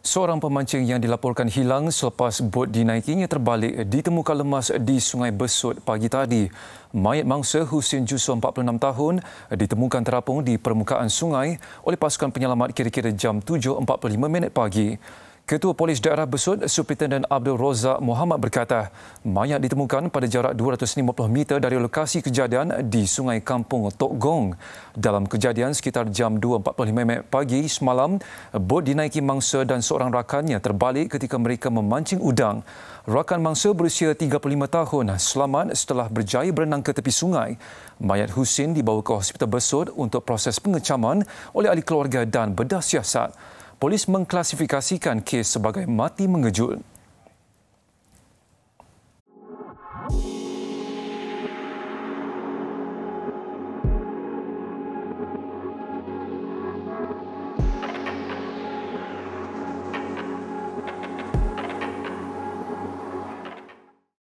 Seorang pemancing yang dilaporkan hilang selepas bot dinaikinya terbalik ditemukan lemas di Sungai Besut pagi tadi. Mayat mangsa Husin Jusu 46 tahun ditemukan terapung di permukaan sungai oleh pasukan penyelamat kira-kira jam 7.45 minit pagi. Ketua Polis Daerah Besut, Superintendent Abdul Rozak Muhammad berkata, mayat ditemukan pada jarak 250 meter dari lokasi kejadian di Sungai Kampung Tok Gong. Dalam kejadian sekitar jam 2.45 pagi semalam, bot dinaiki mangsa dan seorang rakannya terbalik ketika mereka memancing udang. Rakan mangsa berusia 35 tahun selamat setelah berjaya berenang ke tepi sungai. Mayat Husin dibawa ke Hospital Besut untuk proses pengecaman oleh ahli keluarga dan bedah siasat polis mengklasifikasikan kes sebagai mati mengejut